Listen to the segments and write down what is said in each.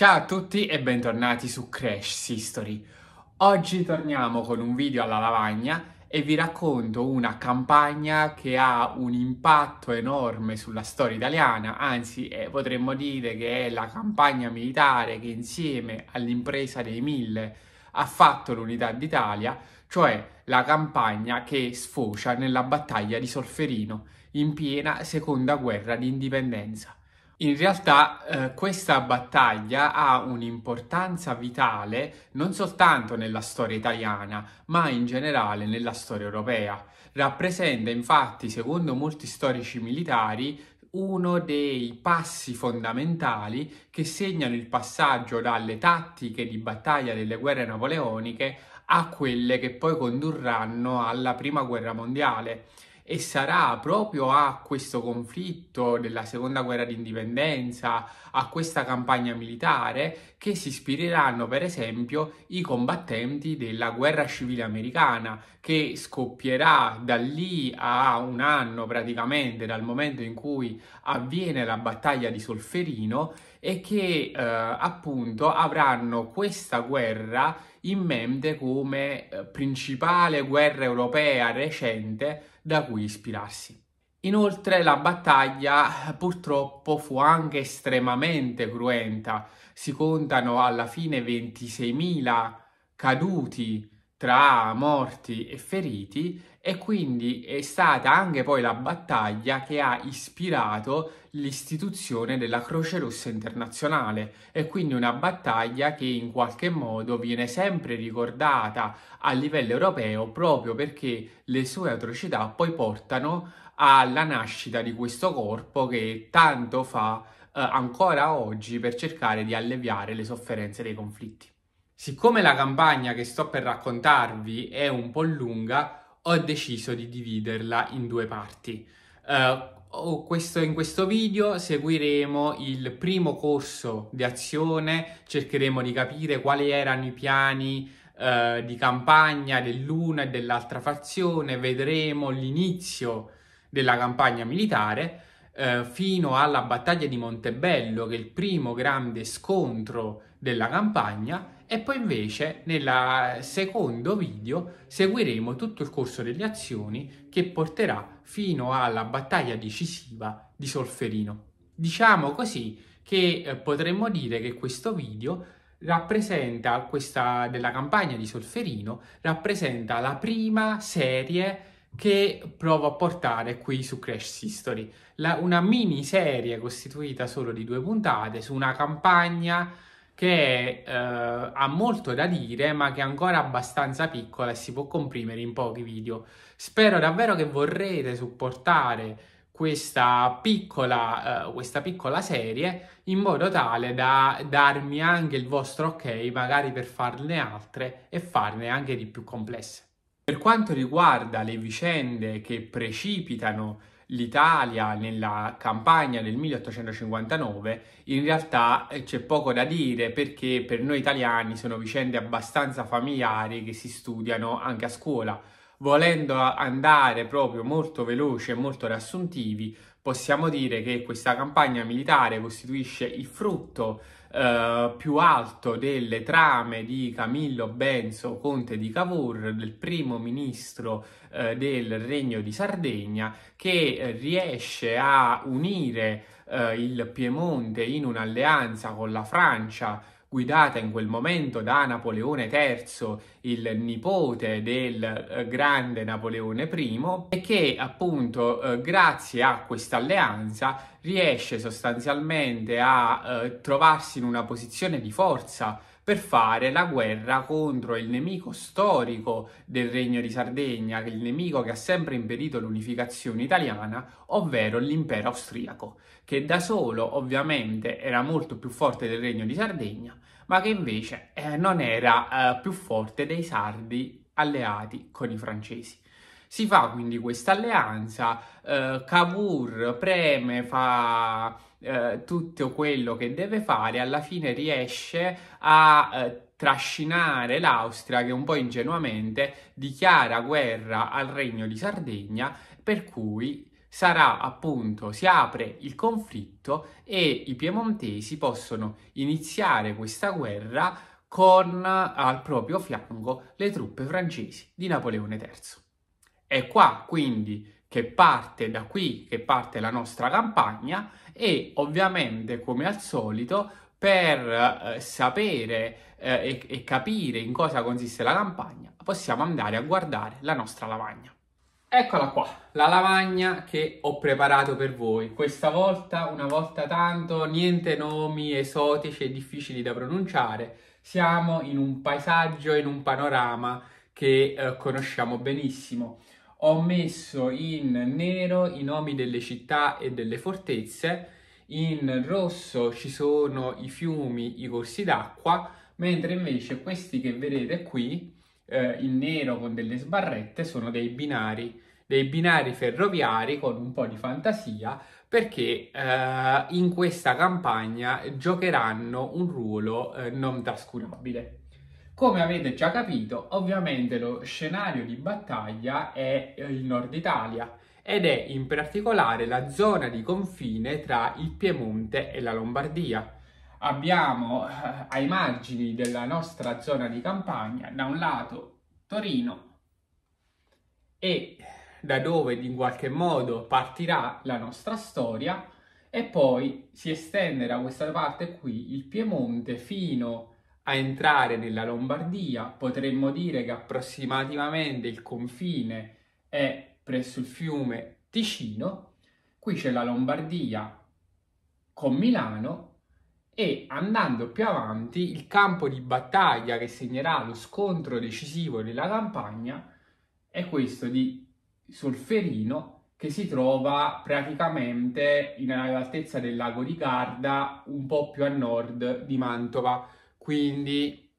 Ciao a tutti e bentornati su Crash History. Oggi torniamo con un video alla lavagna e vi racconto una campagna che ha un impatto enorme sulla storia italiana, anzi eh, potremmo dire che è la campagna militare che insieme all'impresa dei mille ha fatto l'unità d'Italia, cioè la campagna che sfocia nella battaglia di Solferino in piena seconda guerra di indipendenza. In realtà eh, questa battaglia ha un'importanza vitale non soltanto nella storia italiana, ma in generale nella storia europea. Rappresenta infatti, secondo molti storici militari, uno dei passi fondamentali che segnano il passaggio dalle tattiche di battaglia delle guerre napoleoniche a quelle che poi condurranno alla Prima Guerra Mondiale e sarà proprio a questo conflitto della seconda guerra d'indipendenza, a questa campagna militare, che si ispireranno per esempio i combattenti della guerra civile americana, che scoppierà da lì a un anno praticamente dal momento in cui avviene la battaglia di Solferino e che eh, appunto avranno questa guerra in mente come eh, principale guerra europea recente da cui ispirarsi. Inoltre la battaglia eh, purtroppo fu anche estremamente cruenta, si contano alla fine 26.000 caduti tra morti e feriti e quindi è stata anche poi la battaglia che ha ispirato l'istituzione della Croce Rossa Internazionale e quindi una battaglia che in qualche modo viene sempre ricordata a livello europeo proprio perché le sue atrocità poi portano alla nascita di questo corpo che tanto fa eh, ancora oggi per cercare di alleviare le sofferenze dei conflitti. Siccome la campagna che sto per raccontarvi è un po' lunga, ho deciso di dividerla in due parti. Uh, questo, in questo video seguiremo il primo corso di azione, cercheremo di capire quali erano i piani uh, di campagna dell'una e dell'altra fazione, vedremo l'inizio della campagna militare eh, fino alla battaglia di Montebello che è il primo grande scontro della campagna e poi invece nel secondo video seguiremo tutto il corso delle azioni che porterà fino alla battaglia decisiva di Solferino. Diciamo così che eh, potremmo dire che questo video rappresenta questa della campagna di Solferino, rappresenta la prima serie che provo a portare qui su Crash History, la, una miniserie costituita solo di due puntate su una campagna che eh, ha molto da dire ma che è ancora abbastanza piccola e si può comprimere in pochi video. Spero davvero che vorrete supportare questa piccola, eh, questa piccola serie in modo tale da darmi anche il vostro ok magari per farne altre e farne anche di più complesse. Per quanto riguarda le vicende che precipitano l'Italia nella campagna del 1859, in realtà eh, c'è poco da dire perché per noi italiani sono vicende abbastanza familiari che si studiano anche a scuola. Volendo andare proprio molto veloce e molto riassuntivi, possiamo dire che questa campagna militare costituisce il frutto eh, più alto delle trame di Camillo Benso, conte di Cavour, del primo ministro eh, del Regno di Sardegna, che eh, riesce a unire eh, il Piemonte in un'alleanza con la Francia, guidata in quel momento da Napoleone III, il nipote del eh, grande Napoleone I, e che appunto eh, grazie a questa alleanza riesce sostanzialmente a eh, trovarsi in una posizione di forza per fare la guerra contro il nemico storico del Regno di Sardegna, il nemico che ha sempre impedito l'unificazione italiana, ovvero l'impero austriaco, che da solo ovviamente era molto più forte del Regno di Sardegna, ma che invece eh, non era eh, più forte dei sardi alleati con i francesi. Si fa quindi questa alleanza, eh, Cavour preme, fa eh, tutto quello che deve fare, alla fine riesce a eh, trascinare l'Austria che un po' ingenuamente dichiara guerra al Regno di Sardegna, per cui sarà appunto si apre il conflitto e i piemontesi possono iniziare questa guerra con al proprio fianco le truppe francesi di Napoleone III. È qua quindi che parte da qui che parte la nostra campagna e ovviamente come al solito per eh, sapere eh, e, e capire in cosa consiste la campagna possiamo andare a guardare la nostra lavagna. Eccola qua, la lavagna che ho preparato per voi. Questa volta, una volta tanto, niente nomi esotici e difficili da pronunciare. Siamo in un paesaggio, in un panorama che eh, conosciamo benissimo ho messo in nero i nomi delle città e delle fortezze, in rosso ci sono i fiumi, i corsi d'acqua, mentre invece questi che vedete qui, eh, in nero con delle sbarrette, sono dei binari, dei binari ferroviari con un po' di fantasia, perché eh, in questa campagna giocheranno un ruolo eh, non trascurabile. Come avete già capito, ovviamente lo scenario di battaglia è eh, il nord Italia ed è in particolare la zona di confine tra il Piemonte e la Lombardia. Abbiamo eh, ai margini della nostra zona di campagna, da un lato Torino e da dove in qualche modo partirà la nostra storia e poi si estende da questa parte qui il Piemonte fino a a entrare nella Lombardia, potremmo dire che approssimativamente il confine è presso il fiume Ticino, qui c'è la Lombardia con Milano e andando più avanti il campo di battaglia che segnerà lo scontro decisivo della campagna è questo di Solferino che si trova praticamente in, all'altezza del lago di Garda un po' più a nord di Mantova quindi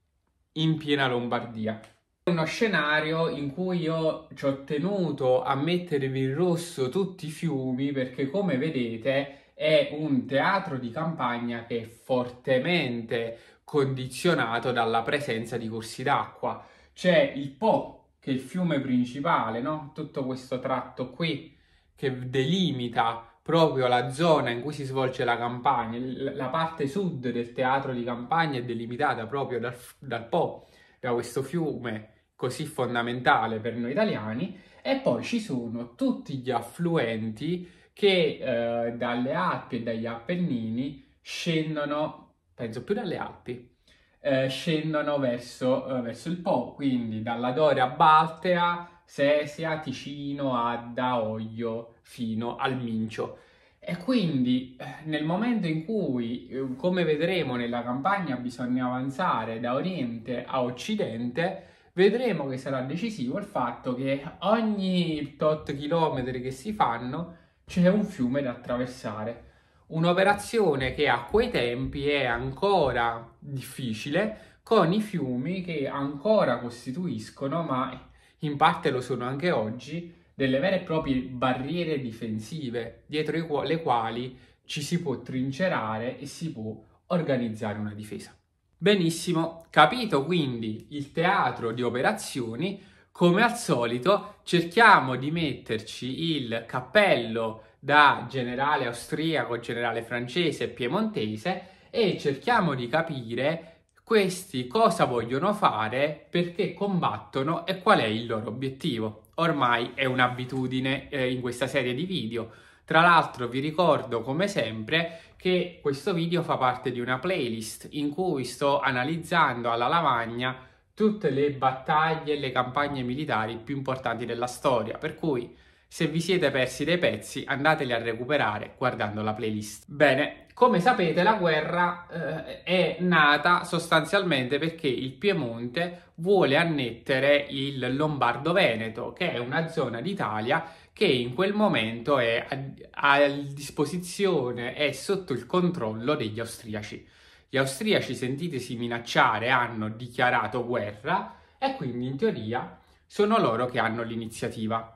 in piena Lombardia. Uno scenario in cui io ci ho tenuto a mettervi in rosso tutti i fiumi perché come vedete è un teatro di campagna che è fortemente condizionato dalla presenza di corsi d'acqua. C'è il Po, che è il fiume principale, no? Tutto questo tratto qui che delimita proprio la zona in cui si svolge la campagna, la parte sud del teatro di campagna è delimitata proprio dal, dal Po, da questo fiume così fondamentale per noi italiani, e poi ci sono tutti gli affluenti che eh, dalle Alpi e dagli Appennini scendono, penso più dalle Alpi, eh, scendono verso, eh, verso il Po, quindi dalla Doria Baltea Sesia, Ticino, Adda, Oglio, fino al Mincio. E quindi eh, nel momento in cui, eh, come vedremo nella campagna, bisogna avanzare da Oriente a Occidente, vedremo che sarà decisivo il fatto che ogni tot chilometri che si fanno c'è un fiume da attraversare. Un'operazione che a quei tempi è ancora difficile con i fiumi che ancora costituiscono, ma in parte lo sono anche oggi, delle vere e proprie barriere difensive dietro le quali ci si può trincerare e si può organizzare una difesa. Benissimo, capito quindi il teatro di operazioni, come al solito cerchiamo di metterci il cappello da generale austriaco, generale francese piemontese e cerchiamo di capire questi cosa vogliono fare, perché combattono e qual è il loro obiettivo. Ormai è un'abitudine eh, in questa serie di video. Tra l'altro vi ricordo come sempre che questo video fa parte di una playlist in cui sto analizzando alla lavagna tutte le battaglie e le campagne militari più importanti della storia, per cui se vi siete persi dei pezzi andateli a recuperare guardando la playlist. Bene, come sapete la guerra eh, è nata sostanzialmente perché il Piemonte vuole annettere il Lombardo-Veneto, che è una zona d'Italia che in quel momento è a, a disposizione, è sotto il controllo degli austriaci. Gli austriaci, sentitesi minacciare, hanno dichiarato guerra e quindi in teoria sono loro che hanno l'iniziativa.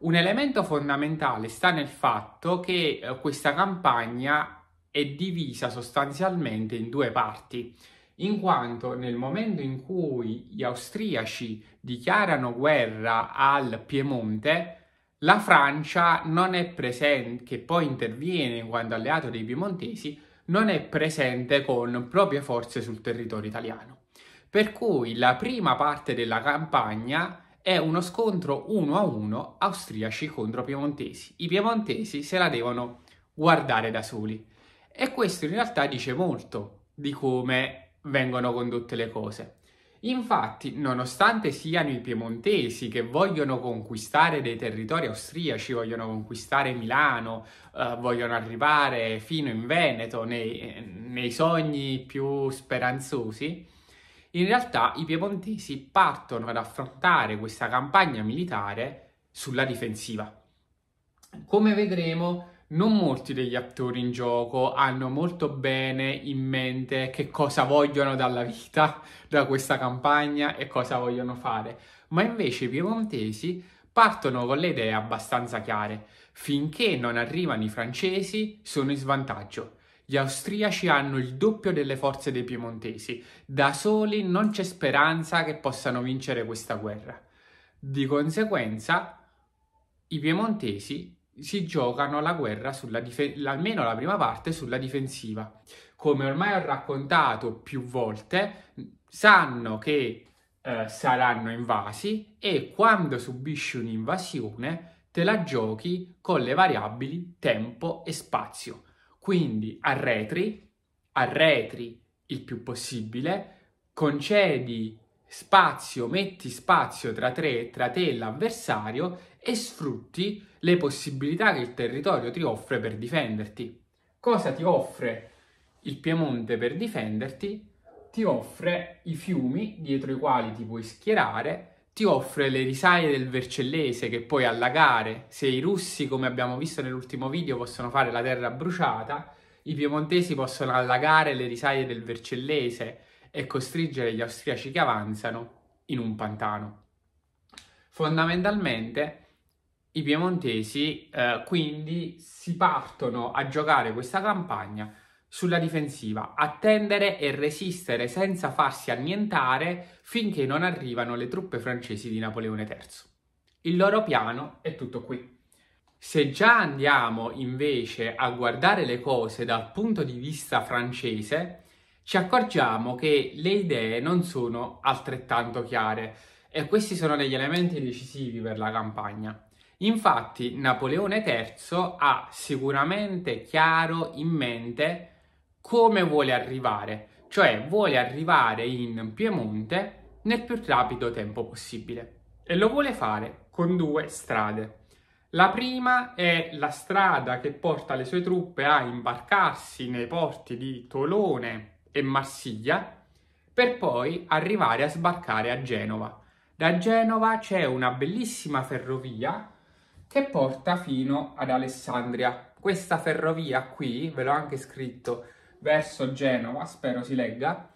Un elemento fondamentale sta nel fatto che eh, questa campagna è divisa sostanzialmente in due parti, in quanto nel momento in cui gli austriaci dichiarano guerra al Piemonte, la Francia non è presente, che poi interviene in quanto alleato dei piemontesi, non è presente con proprie forze sul territorio italiano. Per cui la prima parte della campagna è uno scontro 1 a 1 austriaci contro piemontesi. I piemontesi se la devono guardare da soli. E questo in realtà dice molto di come vengono condotte le cose. Infatti, nonostante siano i piemontesi che vogliono conquistare dei territori austriaci, vogliono conquistare Milano, eh, vogliono arrivare fino in Veneto nei, nei sogni più speranzosi, in realtà i piemontesi partono ad affrontare questa campagna militare sulla difensiva. Come vedremo, non molti degli attori in gioco hanno molto bene in mente che cosa vogliono dalla vita, da questa campagna e cosa vogliono fare, ma invece i piemontesi partono con le idee abbastanza chiare. Finché non arrivano i francesi sono in svantaggio gli austriaci hanno il doppio delle forze dei piemontesi. Da soli non c'è speranza che possano vincere questa guerra. Di conseguenza, i piemontesi si giocano la guerra, difen- almeno la prima parte, sulla difensiva. Come ormai ho raccontato più volte, sanno che eh, saranno invasi e quando subisci un'invasione te la giochi con le variabili tempo e spazio. Quindi arretri, arretri il più possibile, concedi spazio, metti spazio tra, tre, tra te e l'avversario e sfrutti le possibilità che il territorio ti offre per difenderti. Cosa ti offre il Piemonte per difenderti? Ti offre i fiumi dietro i quali ti puoi schierare ti offre le risaie del Vercellese che puoi allagare. Se i russi, come abbiamo visto nell'ultimo video, possono fare la terra bruciata, i piemontesi possono allagare le risaie del Vercellese e costringere gli austriaci che avanzano in un pantano. Fondamentalmente i piemontesi eh, quindi si partono a giocare questa campagna sulla difensiva, attendere e resistere senza farsi annientare finché non arrivano le truppe francesi di Napoleone III. Il loro piano è tutto qui. Se già andiamo invece a guardare le cose dal punto di vista francese, ci accorgiamo che le idee non sono altrettanto chiare e questi sono degli elementi decisivi per la campagna. Infatti Napoleone III ha sicuramente chiaro in mente come vuole arrivare, cioè vuole arrivare in Piemonte nel più rapido tempo possibile e lo vuole fare con due strade. La prima è la strada che porta le sue truppe a imbarcarsi nei porti di Tolone e Marsiglia per poi arrivare a sbarcare a Genova. Da Genova c'è una bellissima ferrovia che porta fino ad Alessandria. Questa ferrovia qui, ve l'ho anche scritto verso Genova, spero si legga,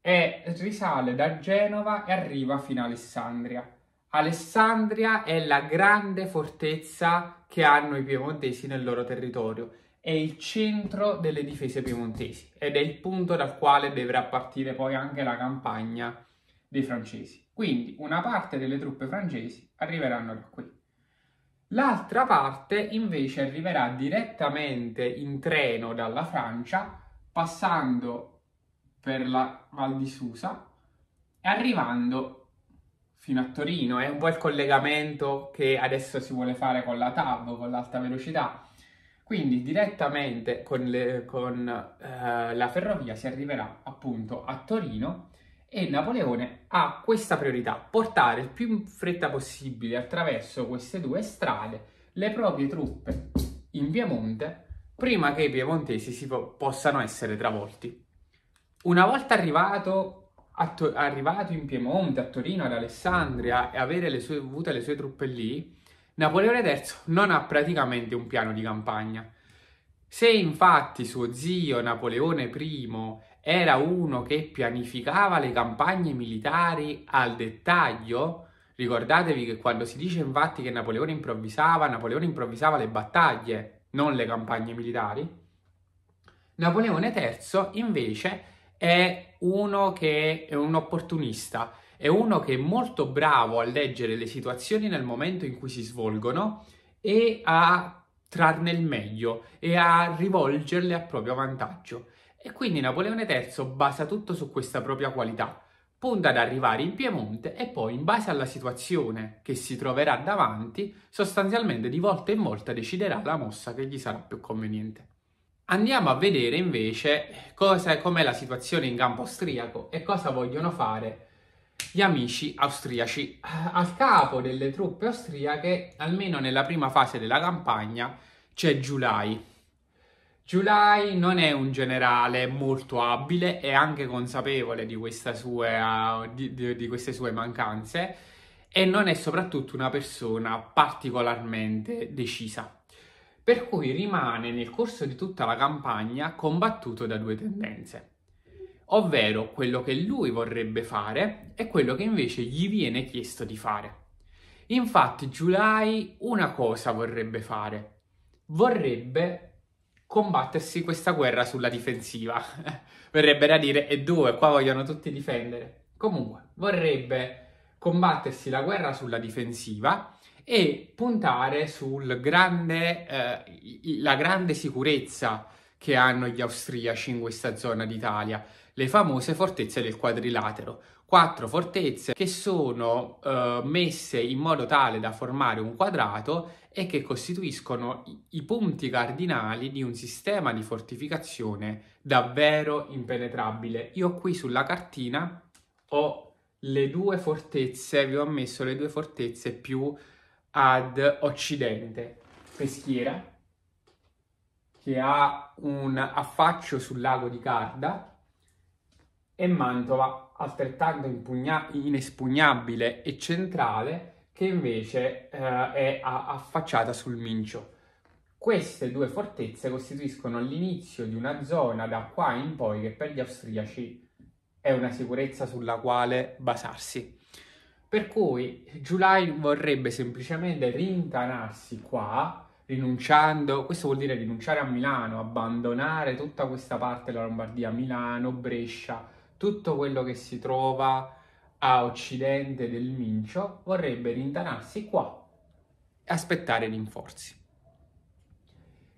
e risale da Genova e arriva fino ad Alessandria. Alessandria è la grande fortezza che hanno i piemontesi nel loro territorio, è il centro delle difese piemontesi ed è il punto dal quale dovrà partire poi anche la campagna dei francesi. Quindi una parte delle truppe francesi arriveranno da qui. L'altra parte invece arriverà direttamente in treno dalla Francia passando per la Val di Susa e arrivando fino a Torino. È un po' il collegamento che adesso si vuole fare con la TAV, con l'alta velocità. Quindi direttamente con, le, con eh, la ferrovia si arriverà appunto a Torino e Napoleone ha questa priorità, portare il più in fretta possibile attraverso queste due strade le proprie truppe in Piemonte prima che i piemontesi si po- possano essere travolti. Una volta arrivato, arrivato, in Piemonte, a Torino, ad Alessandria e avere le sue, avute le sue truppe lì, Napoleone III non ha praticamente un piano di campagna. Se infatti suo zio Napoleone I era uno che pianificava le campagne militari al dettaglio, ricordatevi che quando si dice infatti che Napoleone improvvisava, Napoleone improvvisava le battaglie, non le campagne militari. Napoleone III invece è uno che è un opportunista, è uno che è molto bravo a leggere le situazioni nel momento in cui si svolgono e a trarne il meglio e a rivolgerle a proprio vantaggio. E quindi Napoleone III basa tutto su questa propria qualità punta ad arrivare in Piemonte e poi, in base alla situazione che si troverà davanti, sostanzialmente di volta in volta deciderà la mossa che gli sarà più conveniente. Andiamo a vedere invece cosa, com'è la situazione in campo austriaco e cosa vogliono fare gli amici austriaci. Al capo delle truppe austriache, almeno nella prima fase della campagna, c'è Giulai Giulai non è un generale molto abile e anche consapevole di, sua, di, di, di queste sue mancanze e non è soprattutto una persona particolarmente decisa. Per cui rimane nel corso di tutta la campagna combattuto da due tendenze, ovvero quello che lui vorrebbe fare e quello che invece gli viene chiesto di fare. Infatti Giulai una cosa vorrebbe fare, vorrebbe combattersi questa guerra sulla difensiva. Verrebbe da dire, e dove? Qua vogliono tutti difendere. Comunque, vorrebbe combattersi la guerra sulla difensiva e puntare sulla grande, eh, grande sicurezza che hanno gli austriaci in questa zona d'Italia, le famose fortezze del quadrilatero quattro fortezze che sono eh, messe in modo tale da formare un quadrato e che costituiscono i, i punti cardinali di un sistema di fortificazione davvero impenetrabile. Io qui sulla cartina ho le due fortezze, vi ho messo le due fortezze più ad occidente. Peschiera, che ha un affaccio sul lago di Carda, e Mantova altrettanto impugna- inespugnabile e centrale che invece eh, è a- affacciata sul Mincio. Queste due fortezze costituiscono l'inizio di una zona da qua in poi che per gli austriaci è una sicurezza sulla quale basarsi. Per cui Giulai vorrebbe semplicemente rintanarsi qua, rinunciando, questo vuol dire rinunciare a Milano, abbandonare tutta questa parte della Lombardia, Milano, Brescia, tutto quello che si trova a occidente del Mincio vorrebbe rintanarsi qua e aspettare rinforzi.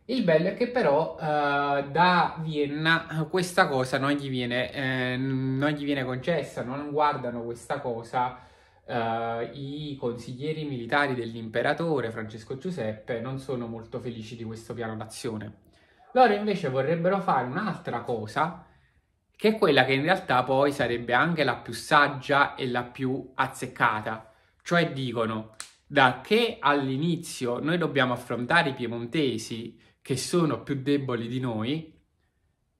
Il bello è che però eh, da Vienna questa cosa non gli, viene, eh, non gli viene, concessa, non guardano questa cosa eh, i consiglieri militari dell'imperatore Francesco Giuseppe, non sono molto felici di questo piano d'azione. Loro invece vorrebbero fare un'altra cosa che è quella che in realtà poi sarebbe anche la più saggia e la più azzeccata. Cioè dicono, da che all'inizio noi dobbiamo affrontare i piemontesi che sono più deboli di noi,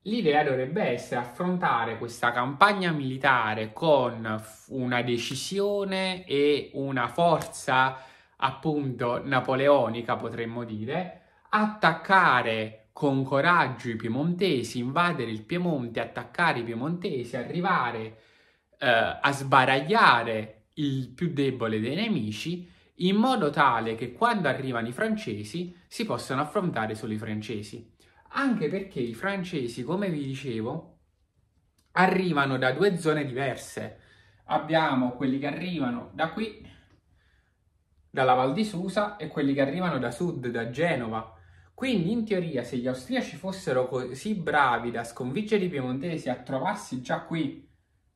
l'idea dovrebbe essere affrontare questa campagna militare con una decisione e una forza appunto napoleonica, potremmo dire, attaccare con coraggio i piemontesi, invadere il Piemonte, attaccare i piemontesi, arrivare eh, a sbaragliare il più debole dei nemici, in modo tale che quando arrivano i francesi si possano affrontare solo i francesi. Anche perché i francesi, come vi dicevo, arrivano da due zone diverse. Abbiamo quelli che arrivano da qui, dalla Val di Susa, e quelli che arrivano da sud, da Genova. Quindi in teoria se gli austriaci fossero così bravi da sconfiggere i piemontesi a trovarsi già qui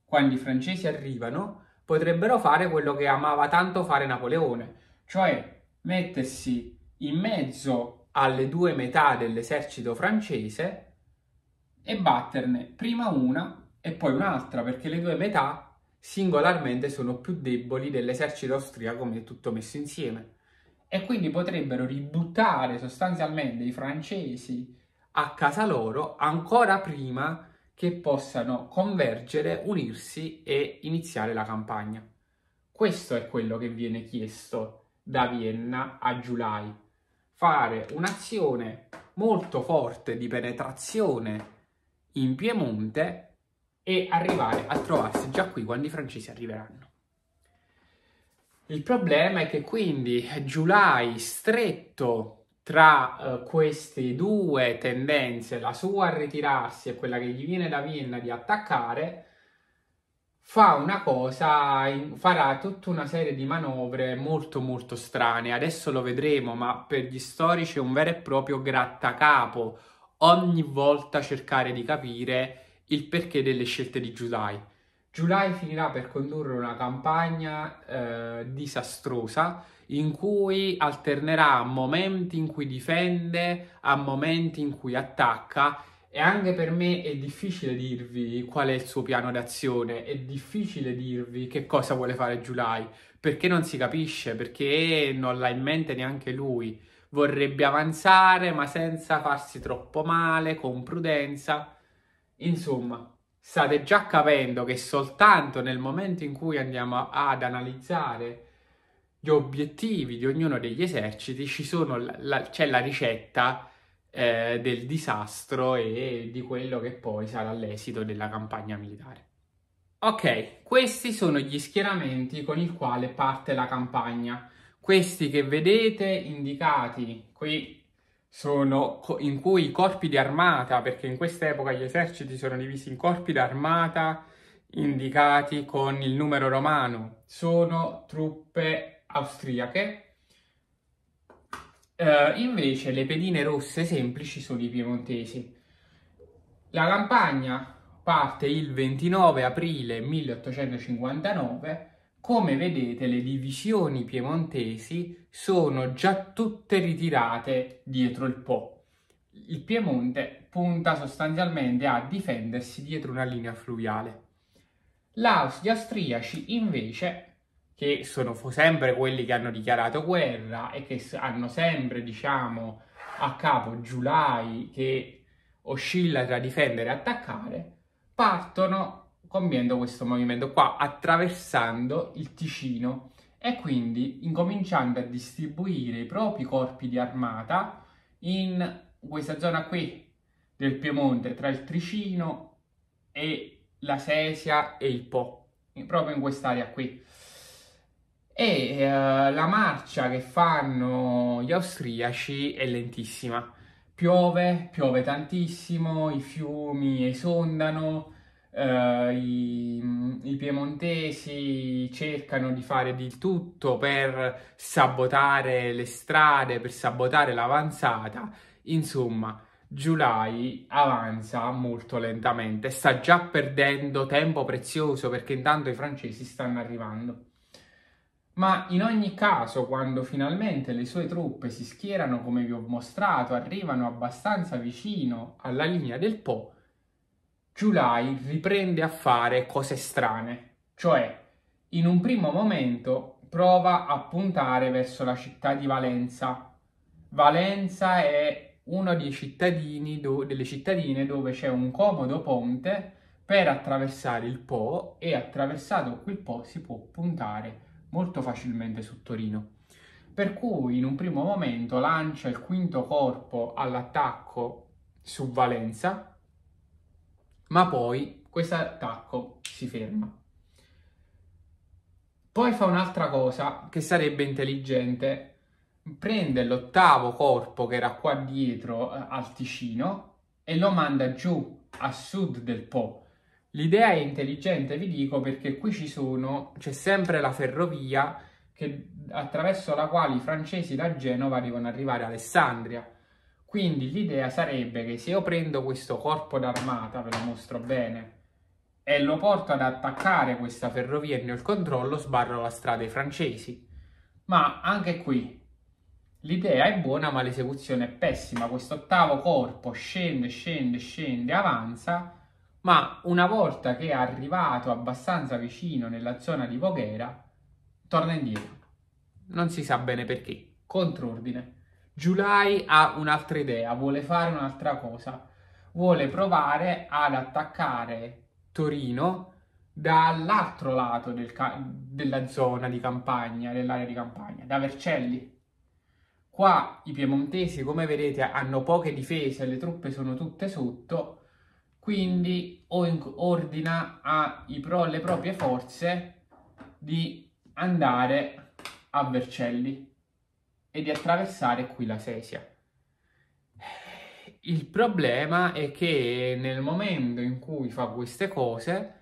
quando i francesi arrivano, potrebbero fare quello che amava tanto fare Napoleone, cioè mettersi in mezzo alle due metà dell'esercito francese e batterne prima una e poi un'altra, perché le due metà singolarmente sono più deboli dell'esercito austriaco come tutto messo insieme e quindi potrebbero ributtare sostanzialmente i francesi a casa loro ancora prima che possano convergere, unirsi e iniziare la campagna. Questo è quello che viene chiesto da Vienna a Giulai, fare un'azione molto forte di penetrazione in Piemonte e arrivare a trovarsi già qui quando i francesi arriveranno. Il problema è che quindi Giulai stretto tra eh, queste due tendenze, la sua a ritirarsi e quella che gli viene da Vienna di attaccare, fa una cosa, farà tutta una serie di manovre molto molto strane. Adesso lo vedremo, ma per gli storici è un vero e proprio grattacapo ogni volta cercare di capire il perché delle scelte di Giudai. Giulai finirà per condurre una campagna eh, disastrosa in cui alternerà momenti in cui difende a momenti in cui attacca e anche per me è difficile dirvi qual è il suo piano d'azione, è difficile dirvi che cosa vuole fare Giulai, perché non si capisce, perché non l'ha in mente neanche lui. Vorrebbe avanzare ma senza farsi troppo male, con prudenza. Insomma, state già capendo che soltanto nel momento in cui andiamo ad analizzare gli obiettivi di ognuno degli eserciti la, la, c'è la ricetta eh, del disastro e di quello che poi sarà l'esito della campagna militare. Ok, questi sono gli schieramenti con il quale parte la campagna. Questi che vedete indicati qui sono co- in cui i corpi di armata, perché in quest'epoca gli eserciti sono divisi in corpi d'armata indicati con il numero romano, sono truppe austriache. Eh, invece le pedine rosse semplici sono i piemontesi. La campagna parte il 29 aprile 1859 come vedete le divisioni piemontesi sono già tutte ritirate dietro il Po. Il Piemonte punta sostanzialmente a difendersi dietro una linea fluviale. gli austriaci invece, che sono sempre quelli che hanno dichiarato guerra e che hanno sempre, diciamo, a capo giulai che oscilla tra difendere e attaccare, partono compiendo questo movimento qua, attraversando il Ticino e quindi incominciando a distribuire i propri corpi di armata in questa zona qui del Piemonte, tra il Tricino e la Sesia e il Po, proprio in quest'area qui. E eh, la marcia che fanno gli austriaci è lentissima. Piove, piove tantissimo, i fiumi esondano, eh, i, mm, i, piemontesi cercano di fare di tutto per sabotare le strade, per sabotare l'avanzata. Insomma, Giulai avanza molto lentamente, sta già perdendo tempo prezioso perché intanto i francesi stanno arrivando. Ma in ogni caso, quando finalmente le sue truppe si schierano, come vi ho mostrato, arrivano abbastanza vicino alla linea del Po, Giulai riprende a fare cose strane, cioè in un primo momento prova a puntare verso la città di Valenza. Valenza è una do- delle cittadine dove c'è un comodo ponte per attraversare il Po e attraversato quel Po si può puntare molto facilmente su Torino. Per cui in un primo momento lancia il quinto corpo all'attacco su Valenza ma poi questo attacco si ferma. Poi fa un'altra cosa che sarebbe intelligente, prende l'ottavo corpo che era qua dietro eh, al Ticino e lo manda giù a sud del Po. L'idea è intelligente, vi dico, perché qui ci sono, c'è sempre la ferrovia che, attraverso la quale i francesi da Genova devono arrivare a Alessandria quindi l'idea sarebbe che se io prendo questo corpo d'armata, ve lo mostro bene, e lo porto ad attaccare questa ferrovia e ne ho il controllo, sbarro la strada ai francesi. Ma anche qui l'idea è buona ma l'esecuzione è pessima. Quest'ottavo corpo scende, scende, scende, avanza, ma una volta che è arrivato abbastanza vicino nella zona di Voghera, torna indietro. Non si sa bene perché. Controordine. July ha un'altra idea, vuole fare un'altra cosa, vuole provare ad attaccare Torino dall'altro lato del ca- della zona di campagna, dell'area di campagna, da Vercelli. Qua i piemontesi, come vedete, hanno poche difese, le truppe sono tutte sotto, quindi ordina alle proprie forze di andare a Vercelli e di attraversare qui la sesia. Il problema è che nel momento in cui fa queste cose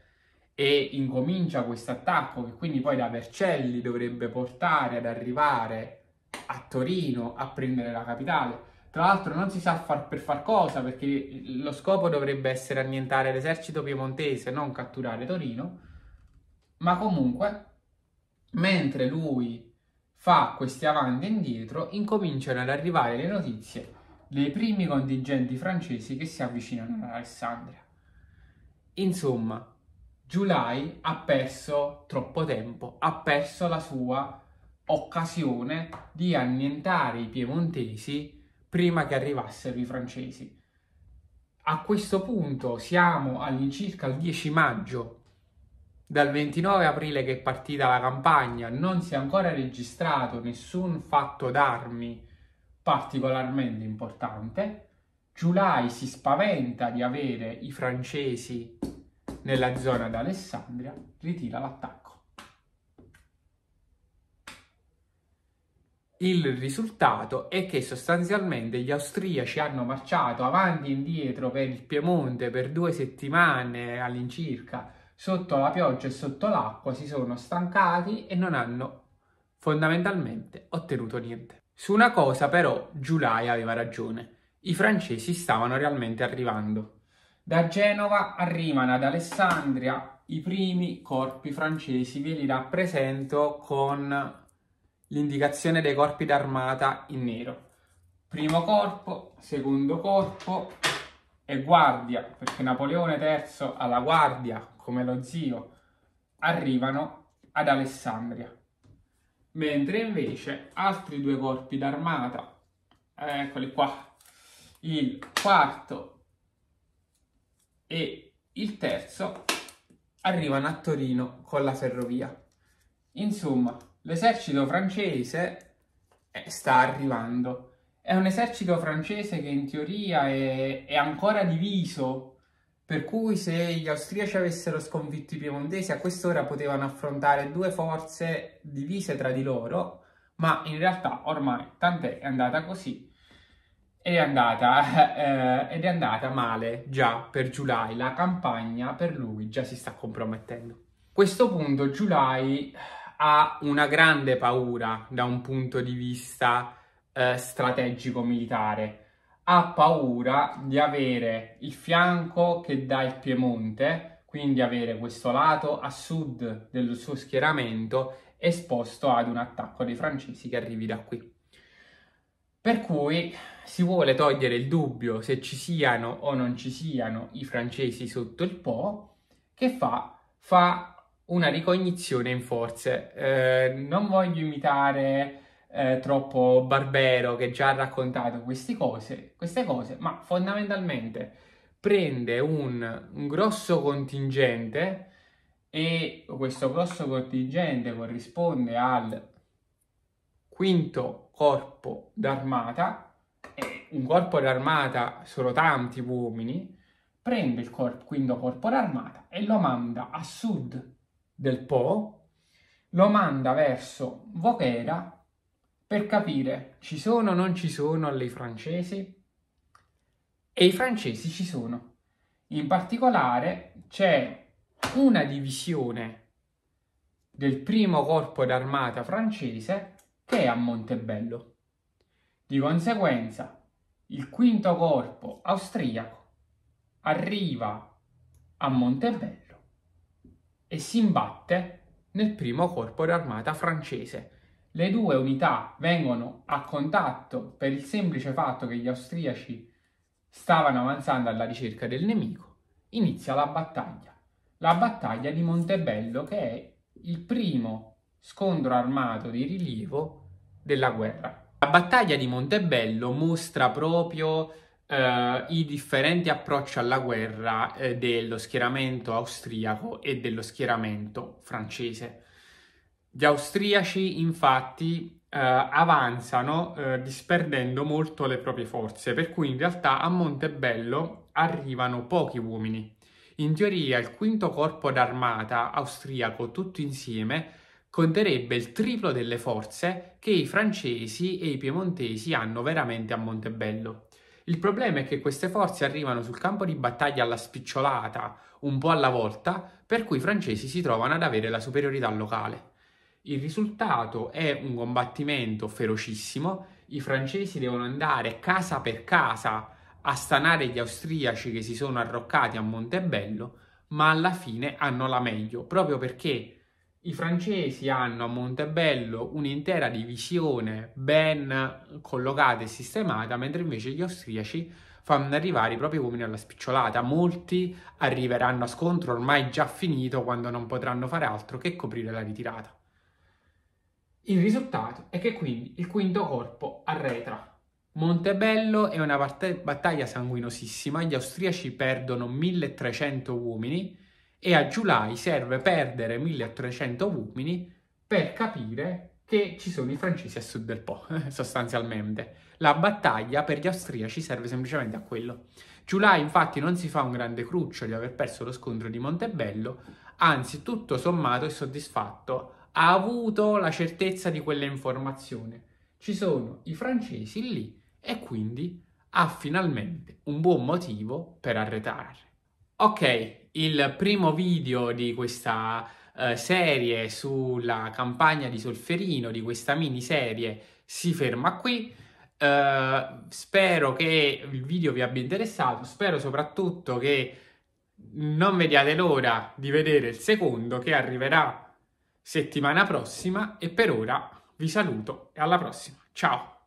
e incomincia questo attacco, che quindi poi da Vercelli dovrebbe portare ad arrivare a Torino a prendere la capitale, tra l'altro non si sa far, per far cosa, perché lo scopo dovrebbe essere annientare l'esercito piemontese, non catturare Torino, ma comunque, mentre lui fa questi avanti e indietro, incominciano ad arrivare le notizie dei primi contingenti francesi che si avvicinano ad Alessandria. Insomma, Giulai ha perso troppo tempo, ha perso la sua occasione di annientare i piemontesi prima che arrivassero i francesi. A questo punto siamo all'incirca il 10 maggio dal 29 aprile che è partita la campagna non si è ancora registrato nessun fatto d'armi particolarmente importante. Giulai si spaventa di avere i francesi nella zona d'Alessandria, ritira l'attacco. Il risultato è che sostanzialmente gli austriaci hanno marciato avanti e indietro per il Piemonte per due settimane all'incirca sotto la pioggia e sotto l'acqua si sono stancati e non hanno fondamentalmente ottenuto niente. Su una cosa però Giulai aveva ragione, i francesi stavano realmente arrivando. Da Genova arrivano ad Alessandria i primi corpi francesi, ve li rappresento con l'indicazione dei corpi d'armata in nero. Primo corpo, secondo corpo, e guardia, perché Napoleone III alla guardia, come lo zio, arrivano ad Alessandria. Mentre invece altri due corpi d'armata, eccoli qua, il quarto e il terzo, arrivano a Torino con la ferrovia. Insomma, l'esercito francese eh, sta arrivando è un esercito francese che in teoria è, è ancora diviso, per cui se gli austriaci avessero sconfitto i piemontesi a quest'ora potevano affrontare due forze divise tra di loro, ma in realtà ormai tant'è è andata così è andata, eh, ed è andata male già per Giulai, la campagna per lui già si sta compromettendo. A questo punto Giulai ha una grande paura da un punto di vista eh, strategico militare. Ha paura di avere il fianco che dà il Piemonte, quindi avere questo lato a sud del suo schieramento esposto ad un attacco dei francesi che arrivi da qui. Per cui si vuole togliere il dubbio se ci siano o non ci siano i francesi sotto il Po, che fa? Fa una ricognizione in forze. Eh, non voglio imitare eh, troppo barbero che già ha raccontato queste cose, queste cose ma fondamentalmente prende un, un grosso contingente e questo grosso contingente corrisponde al quinto corpo d'armata, e un corpo d'armata sono tanti uomini, prende il cor- quinto corpo d'armata e lo manda a sud del Po, lo manda verso Voghera per capire ci sono o non ci sono le francesi e i francesi ci sono. In particolare c'è una divisione del primo corpo d'armata francese che è a Montebello. Di conseguenza, il quinto corpo austriaco arriva a Montebello e si imbatte nel primo corpo d'armata francese le due unità vengono a contatto per il semplice fatto che gli austriaci stavano avanzando alla ricerca del nemico. Inizia la battaglia. La battaglia di Montebello che è il primo scontro armato di rilievo della guerra. La battaglia di Montebello mostra proprio eh, i differenti approcci alla guerra eh, dello schieramento austriaco e dello schieramento francese. Gli austriaci infatti eh, avanzano eh, disperdendo molto le proprie forze, per cui in realtà a Montebello arrivano pochi uomini. In teoria il quinto corpo d'armata austriaco tutto insieme conterebbe il triplo delle forze che i francesi e i piemontesi hanno veramente a Montebello. Il problema è che queste forze arrivano sul campo di battaglia alla spicciolata, un po' alla volta, per cui i francesi si trovano ad avere la superiorità locale. Il risultato è un combattimento ferocissimo, i francesi devono andare casa per casa a stanare gli austriaci che si sono arroccati a Montebello, ma alla fine hanno la meglio, proprio perché i francesi hanno a Montebello un'intera divisione ben collocata e sistemata, mentre invece gli austriaci fanno arrivare i propri uomini alla spicciolata. Molti arriveranno a scontro ormai già finito quando non potranno fare altro che coprire la ritirata. Il risultato è che quindi il quinto corpo arretra. Montebello è una parte- battaglia sanguinosissima, gli austriaci perdono 1300 uomini e a Giulai serve perdere 1300 uomini per capire che ci sono i francesi a sud del Po, sostanzialmente. La battaglia per gli austriaci serve semplicemente a quello. Giulai infatti non si fa un grande cruccio di aver perso lo scontro di Montebello, anzi tutto sommato è soddisfatto ha avuto la certezza di quell'informazione. Ci sono i francesi lì e quindi ha finalmente un buon motivo per arretrare. Ok, il primo video di questa eh, serie sulla campagna di Solferino, di questa miniserie, si ferma qui. Eh, spero che il video vi abbia interessato, spero soprattutto che non vediate l'ora di vedere il secondo che arriverà settimana prossima e per ora vi saluto e alla prossima. Ciao!